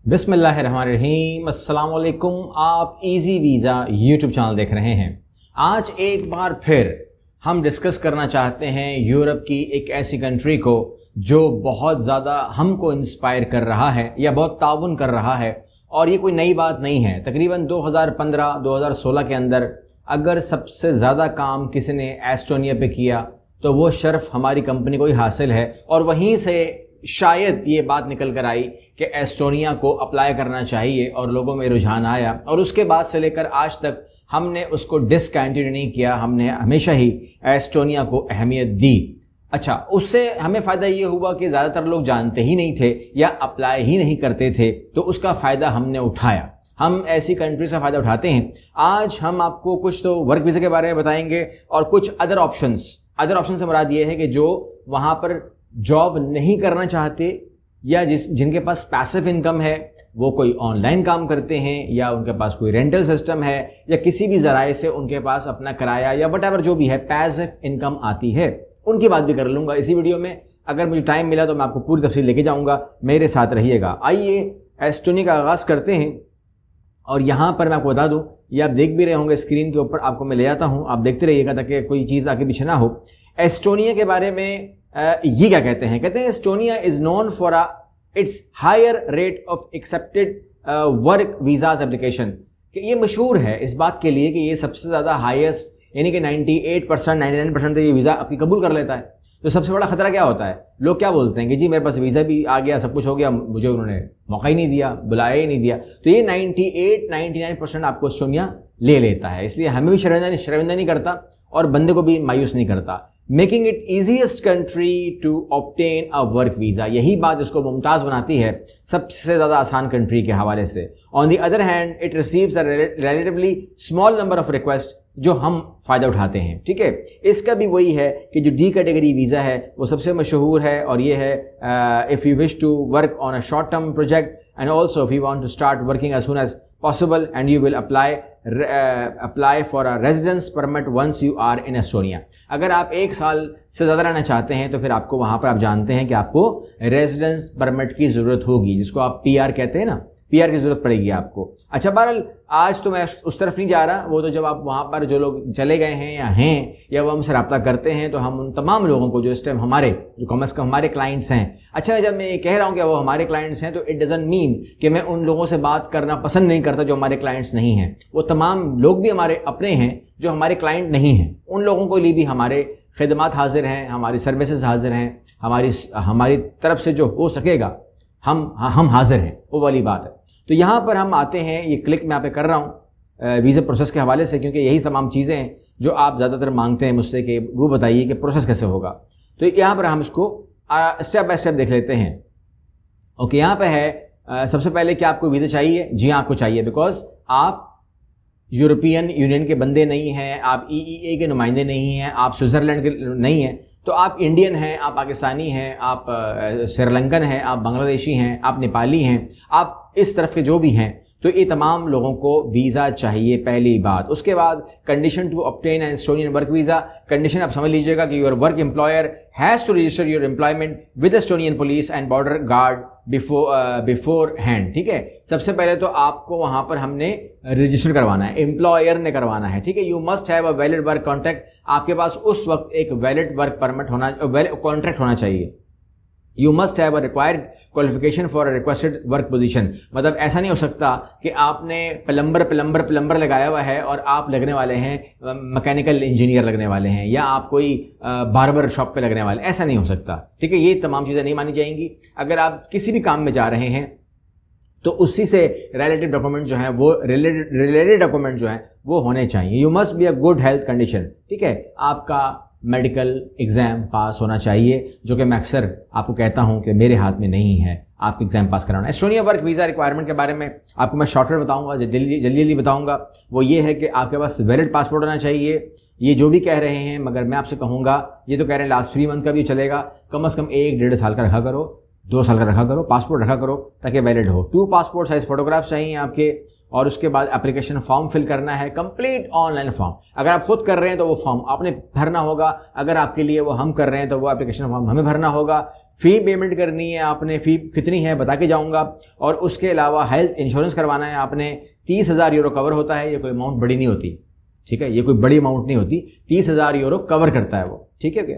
अस्सलाम अल्लाम आप इजी वीज़ा यूट्यूब चैनल देख रहे हैं आज एक बार फिर हम डिस्कस करना चाहते हैं यूरोप की एक ऐसी कंट्री को जो बहुत ज़्यादा हमको इंस्पायर कर रहा है या बहुत ताउन कर रहा है और ये कोई नई बात नहीं है तकरीबन 2015-2016 के अंदर अगर सबसे ज़्यादा काम किसी ने एस्टोनिया पे किया तो वो शर्फ हमारी कंपनी को ही हासिल है और वहीं से शायद ये बात निकल कर आई कि एस्टोनिया को अप्लाई करना चाहिए और लोगों में रुझान आया और उसके बाद से लेकर आज तक हमने उसको डिसकंटिन्यू नहीं किया हमने हमेशा ही एस्टोनिया को अहमियत दी अच्छा उससे हमें फ़ायदा ये हुआ कि ज़्यादातर लोग जानते ही नहीं थे या अप्लाई ही नहीं करते थे तो उसका फ़ायदा हमने उठाया हम ऐसी कंट्रीज का फ़ायदा उठाते हैं आज हम आपको कुछ तो वर्क वीज़ा के बारे में बताएंगे और कुछ अदर ऑप्शंस अदर ऑप्शन से मुराद ये है कि जो वहाँ पर जॉब नहीं करना चाहते या जिस जिनके पास पैसिव इनकम है वो कोई ऑनलाइन काम करते हैं या उनके पास कोई रेंटल सिस्टम है या किसी भी ज़राए से उनके पास अपना किराया या वट जो भी है पैसिव इनकम आती है उनकी बात भी कर लूँगा इसी वीडियो में अगर मुझे टाइम मिला तो मैं आपको पूरी तफसील लेके जाऊँगा मेरे साथ रहिएगा आइए एस्टोनी का आगाज़ करते हैं और यहाँ पर मैं आपको बता दूँ ये आप देख भी रहे होंगे स्क्रीन के ऊपर आपको मैं ले जाता हूँ आप देखते रहिएगा ताकि कोई चीज़ आगे पीछे ना हो एस्टोनिया के बारे में ये क्या कहते हैं कहते हैं Estonia is known for a its higher rate of accepted work visas application कि ये मशहूर है इस बात के लिए कि ये सबसे ज़्यादा हाईएस्ट यानी कि 98 परसेंट नाइन्टी परसेंट तो ये वीज़ा आपकी कबूल कर लेता है तो सबसे बड़ा खतरा क्या होता है लोग क्या बोलते हैं कि जी मेरे पास वीज़ा भी आ गया सब कुछ हो गया मुझे उन्होंने मौका ही नहीं दिया बुलाया ही नहीं दिया तो ये 98 99 परसेंट आपको एस्टोनिया ले लेता है इसलिए हमें भी शर्मिंदा शर्मिंदा नहीं करता और बंदे को भी मायूस नहीं करता making it easiest country to obtain a work visa यही बात इसको मुमताज़ बनाती है सबसे ज़्यादा आसान कंट्री के हवाले से on the other hand it receives a relatively small number of request जो हम फ़ायदा उठाते हैं ठीक है इसका भी वही है कि जो डी कैटेगरी वीज़ा है वो सबसे मशहूर है और ये है if you wish to work on a short term project and also if you want to start working as soon as possible and you will apply apply for a residence permit once you are in Estonia अगर आप एक साल से ज़्यादा रहना चाहते हैं तो फिर आपको वहाँ पर आप जानते हैं कि आपको रेजिडेंस परमिट की ज़रूरत होगी जिसको आप PR कहते हैं ना पीआर की जरूरत पड़ेगी आपको अच्छा बहरहाल आज तो मैं उस तरफ नहीं जा रहा वो तो जब आप वहाँ पर जो लोग चले गए हैं या हैं या वो हमसे रबता करते हैं तो हम उन तमाम लोगों को जो इस टाइम हमारे जो कम अज़ कम हमारे क्लाइंट्स हैं अच्छा जब मैं ये कह रहा हूँ कि वो हमारे क्लाइंट्स हैं तो इट डज़न मीन कि मैं उन लोगों से बात करना पसंद नहीं करता जो हमारे क्लाइंट्स नहीं हैं वो तमाम लोग भी हमारे अपने हैं जो हमारे क्लाइंट नहीं हैं उन लोगों के लिए भी हमारे खदमात हाजिर हैं हमारी सर्विसेज हाजिर हैं हमारी हमारी तरफ से जो हो सकेगा हम हम हाजिर हैं वो वाली बात है तो यहाँ पर हम आते हैं ये क्लिक मैं यहाँ पे कर रहा हूँ वीज़ा प्रोसेस के हवाले से क्योंकि यही तमाम चीज़ें हैं जो आप ज़्यादातर मांगते हैं मुझसे कि वो बताइए कि प्रोसेस कैसे होगा तो यहाँ पर हम इसको स्टेप बाय स्टेप देख लेते हैं ओके यहाँ पर है सबसे पहले क्या आपको वीज़ा चाहिए जी हाँ आपको चाहिए बिकॉज आप यूरोपियन यूनियन के बंदे नहीं हैं आप ई e e के नुमाइंदे नहीं हैं आप स्विट्ज़रलैंड के नहीं हैं तो आप इंडियन हैं आप पाकिस्तानी हैं आप श्रीलंकन हैं आप बांग्लादेशी हैं आप नेपाली हैं आप इस तरफ के जो भी हैं तो ये तमाम लोगों को वीज़ा चाहिए पहली बात उसके बाद condition to obtain an Estonian work visa condition आप समझ लीजिएगा कि your work employer has to register your employment with Estonian police and border guard before beforehand ठीक है सबसे पहले तो आपको वहाँ पर हमने रजिस्टर करवाना है एम्प्लॉयर ने करवाना है ठीक है you must have a valid work contract आपके पास उस वक्त एक वैलिड वर्क परमिट होना कॉन्ट्रैक्ट होना चाहिए you must have a required qualification for a requested work position मतलब ऐसा नहीं हो सकता कि आपने प्लम्बर प्लम्बर प्लम्बर लगाया हुआ है और आप लगने वाले हैं मैकेनिकल इंजीनियर लगने वाले हैं या आप कोई बारबर शॉप पे लगने वाले ऐसा नहीं हो सकता ठीक है ये तमाम चीज़ें नहीं मानी जाएंगी अगर आप किसी भी काम में जा रहे हैं तो उसी से रिलेटेड डॉक्यूमेंट जो है वो रिलेटेड डॉक्यूमेंट जो है वो होने चाहिए you must be a good health condition ठीक है आपका मेडिकल एग्ज़ाम पास होना चाहिए जो कि मैं अक्सर आपको कहता हूं कि मेरे हाथ में नहीं है आपको एग्ज़ाम पास कराना एस्टोनिया वर्क वीज़ा रिक्वायरमेंट के बारे में आपको मैं शॉर्टकट बताऊंगा जल्दी जल्दी जल्दी बताऊंगा वो ये है कि आपके पास वैलिड पासपोर्ट होना चाहिए ये जो भी कह रहे हैं मगर मैं आपसे कहूँगा ये तो कह रहे हैं लास्ट थ्री मंथ का भी चलेगा कम अज़ कम एक डेढ़ साल का रखा करो दो साल का रखा करो पासपोर्ट रखा करो ताकि वैलिड हो टू पासपोर्ट साइज़ फोटोग्राफ्स चाहिए आपके और उसके बाद एप्लीकेशन फॉर्म फिल करना है कंप्लीट ऑनलाइन फॉर्म अगर आप खुद कर रहे हैं तो वो फॉर्म आपने भरना होगा अगर आपके लिए वो हम कर रहे हैं तो वो एप्लीकेशन फॉर्म हमें भरना होगा फ़ी पेमेंट करनी है आपने फ़ी कितनी है बता के जाऊँगा और उसके अलावा हेल्थ इंश्योरेंस करवाना है आपने तीस हज़ार यूरो कवर होता है ये कोई अमाउंट बड़ी नहीं होती ठीक है ये कोई बड़ी अमाउंट नहीं होती तीस हज़ार यूरो कवर करता है वो ठीक है क्या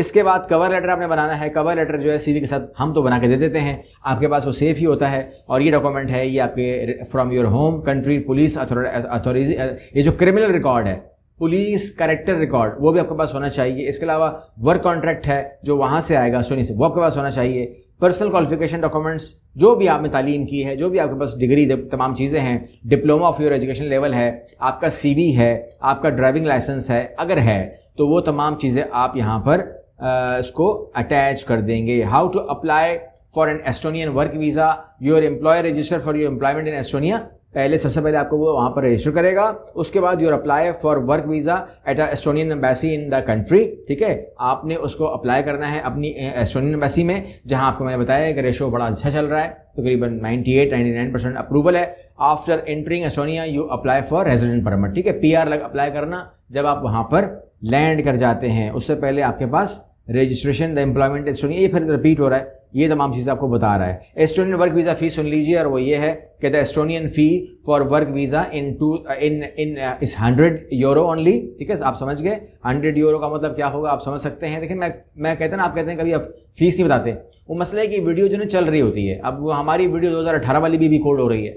इसके बाद कवर लेटर आपने बनाना है कवर लेटर जो है सी के साथ हम तो बना के दे देते हैं आपके पास वो सेफ ही होता है और ये डॉक्यूमेंट है ये आपके from your home country police authority ये जो क्रिमिनल रिकॉर्ड है पुलिस करेक्टर रिकॉर्ड वो भी आपके पास होना चाहिए इसके अलावा वर्क कॉन्ट्रैक्ट है जो वहाँ से आएगा सोनी से वो आपके पास होना चाहिए पर्सनल क्वालिफिकेशन डॉक्यूमेंट्स जो भी आपने तालीम की है जो भी आपके पास डिग्री तमाम चीज़ें हैं diploma of your education level है आपका सी है आपका ड्राइविंग लाइसेंस है अगर है तो वो तमाम चीज़ें आप यहाँ पर आ, इसको अटैच कर देंगे how to apply for an Estonian work visa your employ register for your employment in Estonia पहले सबसे पहले आपको वो वहाँ पर रजिस्टर करेगा उसके बाद your apply for work visa at a Estonian embassy in the country ठीक है आपने उसको अप्लाई करना है अपनी एस्टोनियन एम्बेसी में जहाँ आपको मैंने बताया कि रेशो बड़ा अच्छा चल रहा है तकरीबन तो 98 99 परसेंट अप्रूवल है after entering Estonia you apply for resident permit ठीक है पी आर अप्लाई करना जब आप वहाँ पर लैंड कर जाते हैं उससे पहले आपके पास रजिस्ट्रेशन द एम्प्लॉयमेंट एस्टोनिया ये फिर रिपीट हो रहा है ये तमाम चीज़ें आपको बता रहा है एस्टोनियन वर्क वीज़ा फ़ी सुन लीजिए और वो ये है कि the Estonian fee for work visa in two in in is hundred euro only ठीक है आप समझ गए हंड्रेड यूरो का मतलब क्या होगा आप समझ सकते हैं देखिए मैं मैं कहते हैं ना आप कहते हैं कभी आप फीस नहीं बताते वो मसला है कि वीडियो जो है चल रही होती है अब वो हमारी वीडियो 2018 वाली भी रिकॉर्ड हो रही है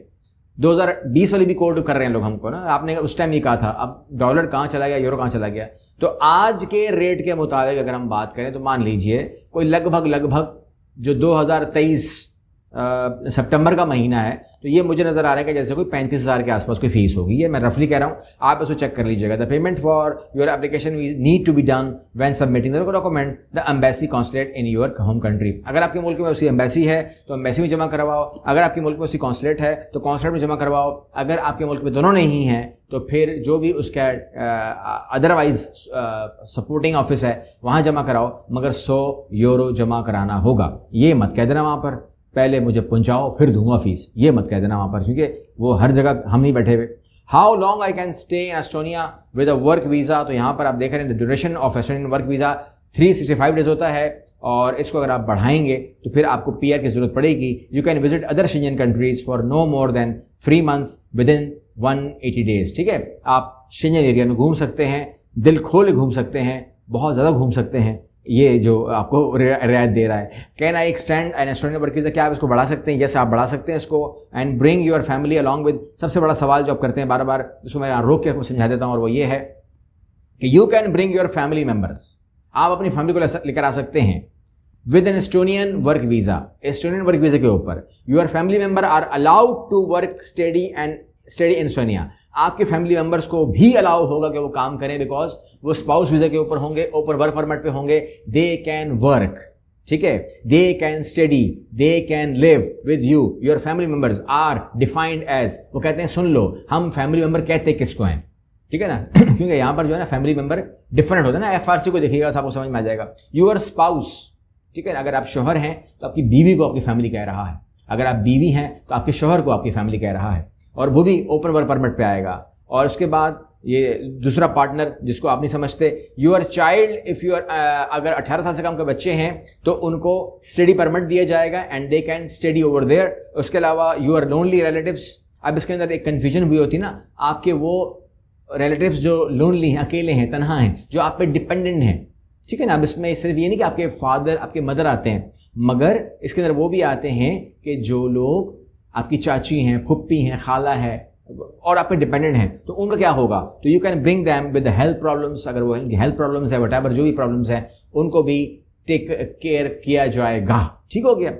2020 वाली भी कोर्ट कर रहे हैं लोग हमको ना आपने उस टाइम ये कहा था अब डॉलर कहाँ चला गया यूरो कहाँ चला गया तो आज के रेट के मुताबिक अगर हम बात करें तो मान लीजिए कोई लगभग लगभग जो तेईस सितंबर का महीना है तो ये मुझे नज़र आ रहा है कि जैसे कोई पैंतीस हज़ार के आसपास कोई फीस होगी ये मैं रफली कह रहा हूँ आप इसको चेक कर लीजिएगा the payment for your application need to be done when submitting the document the embassy consulate in your home country अगर आपके मुल्क में उसकी एम्बेसी है तो एम्बेसी में जमा करवाओ अगर आपके मुल्क में उसकी कॉन्सलेट है तो कॉन्सलेट में जमा करवाओ अगर आपके मुल्क में दोनों नहीं हैं तो फिर जो भी उसका अदरवाइज सपोर्टिंग ऑफिस है वहाँ जमा कराओ मगर सौ यूरो जमा कराना होगा ये मत कह देना वहाँ पर पहले मुझे पहुंचाओ फिर दूंगा फीस ये मत कह देना वहाँ पर क्योंकि वो हर जगह हम नहीं बैठे हुए how long I can stay in Estonia with a work visa तो यहाँ पर आप देख रहे हैं duration of Estonian work visa 365 days होता है और इसको अगर आप बढ़ाएंगे तो फिर आपको पीआर की ज़रूरत पड़ेगी you can visit other Schengen countries for no more than three months within one eighty days ठीक है आप शिंजन एरिया में घूम सकते हैं दिल खोल घूम सकते हैं बहुत ज़्यादा घूम सकते हैं ये जो आपको रियायत दे रहा है can I extend an student work visa क्या आप इसको बढ़ा सकते हैं यस आप बढ़ा सकते हैं इसको and bring your family along with सबसे बड़ा सवाल जो आप करते हैं बार बार इसको मैं रोक के आपको समझा देता हूँ और वो ये है कि you can bring your family members आप अपनी फैमिली को लेकर आ सकते हैं with an Estonian work visa Estonian work visa के ऊपर your family member are allowed to work study and study in Estonia आपके फैमिली मेंबर्स को भी अलाउ होगा कि वो काम करें बिकॉज वो स्पाउस वीज़ा के ऊपर होंगे ओपन वर्क परमिट पे होंगे दे कैन वर्क ठीक है they can study they can live with you your family members are defined as वो कहते हैं सुन लो हम फैमिली मेंबर कहते किसको हैं ठीक है ना क्योंकि यहां पर जो है ना फैमिली मेंबर डिफरेंट होता है ना एफ आर सी को देखिएगा आपको समझ में आ जाएगा यूर स्पाउस ठीक है ना अगर आप शोहर हैं तो आपकी बीवी को आपकी फैमिली कह रहा है अगर आप बीवी हैं तो आपके शोहर को आपकी फैमिली कह रहा है और वो भी ओपन वर्क परमिट पे आएगा और उसके बाद ये दूसरा पार्टनर जिसको आप नहीं समझते यूर चाइल्ड इफ़ यूर अगर 18 साल से कम के बच्चे हैं तो उनको स्टडी परमिट दिया जाएगा and they can study over there उसके अलावा यू आर लोनली रिलेटिव्स अब इसके अंदर एक कन्फ्यूजन भी होती ना आपके वो रिलेटिव्स जो लोनली हैं अकेले हैं तनहा हैं जो आप पे डिपेंडेंट हैं ठीक है ना अब इसमें सिर्फ ये नहीं कि आपके फादर आपके मदर आते हैं मगर इसके अंदर वो भी आते हैं कि जो लोग आपकी चाची हैं फुप्पी हैं खाला है और आप पे डिपेंडेंट हैं तो उनका क्या होगा तो you can bring them with health problems अगर वो हेल्थ प्रॉब्लम्स है वट जो भी प्रॉब्लम्स हैं उनको भी टेक केयर किया जाएगा ठीक हो गया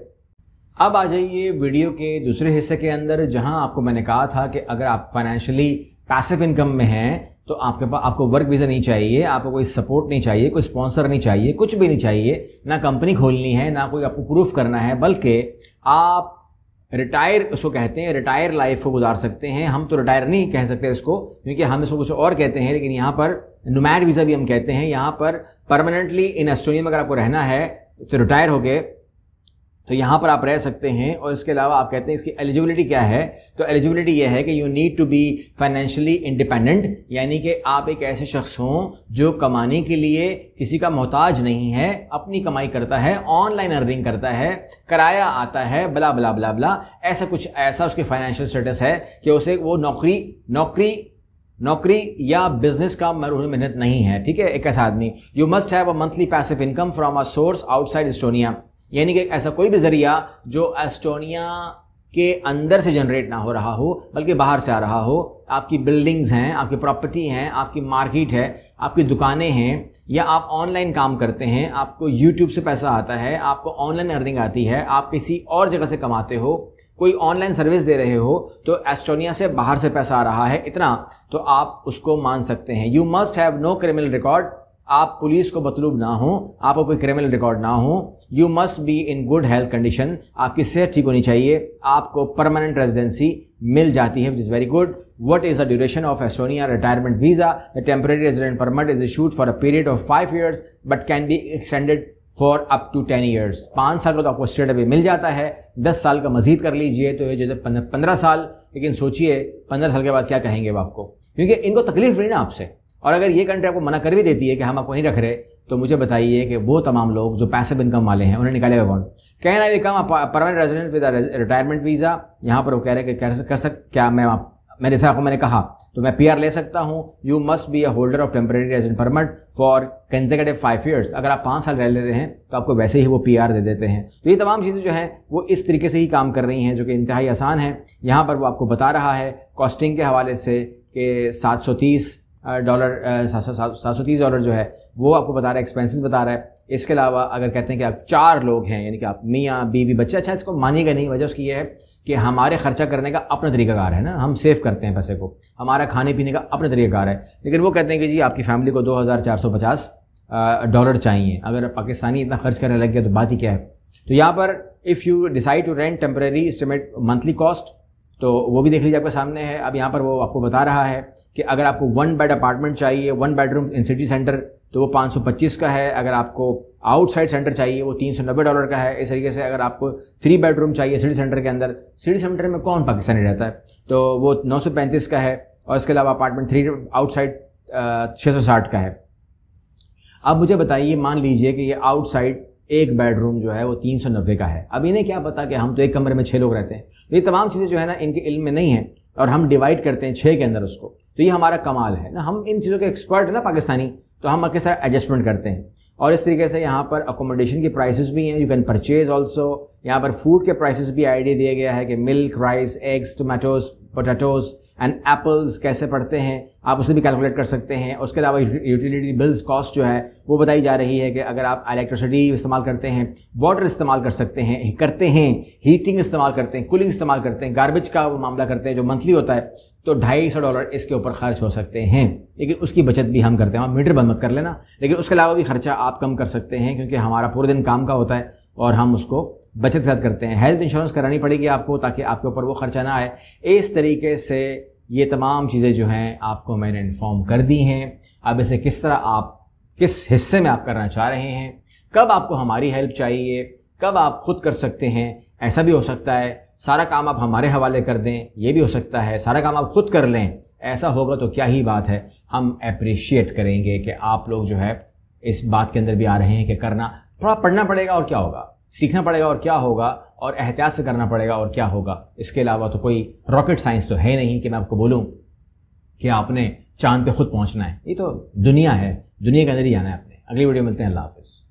अब आ जाइए वीडियो के दूसरे हिस्से के अंदर जहां आपको मैंने कहा था कि अगर आप फाइनेंशियली पैसिव इनकम में हैं तो आपके पास आपको वर्क वीज़ा नहीं चाहिए आपको कोई सपोर्ट नहीं चाहिए कोई स्पॉन्सर नहीं चाहिए कुछ भी नहीं चाहिए ना कंपनी खोलनी है ना कोई आपको प्रूफ करना है बल्कि आप रिटायर उसको कहते हैं रिटायर लाइफ को गुजार सकते हैं हम तो रिटायर नहीं कह सकते इसको क्योंकि हम इसको कुछ और कहते हैं लेकिन यहाँ पर नुमैड वीज़ा भी हम कहते हैं यहाँ पर परमानेंटली इन एस्टोनिया में अगर आपको रहना है तो रिटायर गए तो यहाँ पर आप रह सकते हैं और इसके अलावा आप कहते हैं इसकी एलिजिबिलिटी क्या है तो एलिजिबिलिटी यह है कि you need to be financially independent यानी कि आप एक ऐसे शख्स हों जो कमाने के लिए किसी का मोहताज नहीं है अपनी कमाई करता है ऑनलाइन अर्निंग करता है किराया आता है बला बला बला बला ऐसा कुछ ऐसा उसके फाइनेंशियल स्टेटस है कि उसे वो नौकरी नौकरी नौकरी या बिजनेस का मरूह मेहनत नहीं है ठीक है एक ऐसा आदमी you must have a monthly passive income from a source outside Estonia यानी कि ऐसा कोई भी ज़रिया जो एस्टोनिया के अंदर से जनरेट ना हो रहा हो बल्कि बाहर से आ रहा हो आपकी बिल्डिंग्स हैं आपकी प्रॉपर्टी हैं आपकी मार्केट है आपकी दुकानें हैं या आप ऑनलाइन काम करते हैं आपको यूट्यूब से पैसा आता है आपको ऑनलाइन अर्निंग आती है आप किसी और जगह से कमाते हो कोई ऑनलाइन सर्विस दे रहे हो तो एस्टोनिया से बाहर से पैसा आ रहा है इतना तो आप उसको मान सकते हैं you must have no criminal record आप पुलिस को मतलूब ना हो आपको कोई क्रिमिनल रिकॉर्ड ना हो you must be in good health condition आपकी सेहत ठीक होनी चाहिए आपको परमानेंट रेजिडेंसी मिल जाती है which is very good what is the duration of Estonia retirement visa the temporary resident permit is issued for a period of five years but can be extended for up to ten years पाँच साल का तो आपको state अभी मिल जाता है दस साल का मजीद कर लीजिए तो ये जो पंद्रह साल लेकिन सोचिए पंद्रह साल के बाद क्या कहेंगे आपको क्योंकि इनको तकलीफ नहीं ना आपसे और अगर ये कंट्री आपको मना कर भी देती है कि हम आपको नहीं रख रहे तो मुझे बताइए कि वो तमाम लोग जो पैसिव इनकम वाले हैं उन्हें निकालेगा कौन can I become permanent resident with retirement visa यहाँ पर वो कह रहे हैं कि कर, सक क्या मैं आप मैंने जैसे आपको मैंने कहा तो मैं पीआर ले सकता हूँ you must be a holder of temporary resident permit for consecutive five years अगर आप पाँच साल रह लेते हैं तो आपको वैसे ही वो पीआर दे देते हैं तो ये तमाम चीज़ें जो हैं वो इस तरीके से ही काम कर रही हैं जो कि इंतहाई आसान है यहाँ पर वो आपको बता रहा है कॉस्टिंग के हवाले से कि सात सौ तीस डॉलर सात सौ तीस डॉलर जो है वो आपको बता रहा है एक्सपेंसिस बता रहा है इसके अलावा अगर कहते हैं कि आप चार लोग हैं यानी कि आप मियाँ बीवी बच्चे अच्छा इसको मानिएगा नहीं वजह उसकी यह है कि हमारे खर्चा करने का अपना तरीकाकार है ना हम सेव करते हैं पैसे को हमारा खाने पीने का अपना तरीकाकार है लेकिन वो कहते हैं कि जी आपकी फैमिली को दो हज़ार चार सौ पचास डॉलर चाहिए अगर पाकिस्तानी इतना खर्च करने लग गया तो बात ही क्या है तो यहाँ पर if you decide to rent temporary estimate monthly cost तो वो भी देख लीजिए आपके सामने है अब यहाँ पर वो आपको बता रहा है कि अगर आपको वन बेड अपार्टमेंट चाहिए one bedroom in city centre तो वो 525 का है अगर आपको आउटसाइड सेंटर चाहिए वो 390 डॉलर का है इस तरीके से अगर आपको थ्री बेडरूम चाहिए सिटी सेंटर के अंदर सिटी सेंटर में कौन पाकिस्तानी रहता है तो वो नौ का है और इसके अलावा अपार्टमेंट थ्री आउटसाइड छः का है अब मुझे बताइए मान लीजिए कि ये आउटसाइड एक बेडरूम जो है वो तीन का है अब इन्हें क्या पता कि हम तो एक कमरे में छः लोग रहते हैं ये तमाम चीज़ें जो है ना इनके इल्म में नहीं है और हम डिवाइड करते हैं छः के अंदर उसको तो ये हमारा कमाल है ना हम इन चीज़ों के एक्सपर्ट है ना पाकिस्तानी तो हम किस तरह एडजस्टमेंट करते हैं और इस तरीके से यहाँ पर अकोमोडेशन की प्राइसेस भी हैं यू कैन परचेज ऑल्सो यहाँ पर फूड के प्राइसेस भी आइडिया दिया गया है कि milk rice eggs tomatoes potatoes and apples कैसे पढ़ते हैं आप उसे भी कैलकुलेट कर सकते हैं उसके अलावा यूटिलिटी बिल्स कॉस्ट जो है वो बताई जा रही है कि अगर आप इलेक्ट्रिसिटी इस्तेमाल करते हैं वाटर इस्तेमाल कर सकते हैं करते हैं हीटिंग इस्तेमाल करते हैं कूलिंग इस्तेमाल करते हैं गार्बेज का वो मामला करते हैं जो मंथली होता है तो ढाई सौ डॉलर इसके ऊपर खर्च हो सकते हैं लेकिन उसकी बचत भी हम करते हैं मीटर बंद मत कर लेना लेकिन उसके अलावा भी खर्चा आप कम कर सकते हैं क्योंकि हमारा पूरे दिन काम का होता है और हम उसको बचत के साथ करते हैं हेल्थ इंश्योरेंस करानी पड़ेगी आपको ताकि आपके ऊपर वो खर्चा ना आए इस तरीके से ये तमाम चीज़ें जो हैं आपको मैंने इन्फॉर्म कर दी हैं अब इसे किस तरह आप किस हिस्से में आप करना चाह रहे हैं कब आपको हमारी हेल्प चाहिए कब आप खुद कर सकते हैं ऐसा भी हो सकता है सारा काम आप हमारे हवाले कर दें ये भी हो सकता है सारा काम आप खुद कर लें ऐसा होगा तो क्या ही बात है हम अप्रिशिएट करेंगे कि आप लोग जो है इस बात के अंदर भी आ रहे हैं कि करना थोड़ा पढ़ना पड़ेगा और क्या होगा सीखना पड़ेगा और क्या होगा और एहतियात से करना पड़ेगा और क्या होगा इसके अलावा तो कोई रॉकेट साइंस तो है नहीं कि मैं आपको बोलूँ कि आपने चांद पे खुद पहुंचना है ये तो दुनिया है दुनिया के अंदर ही जाना है आपने अगली वीडियो मिलते हैं अल्लाह हाफिज़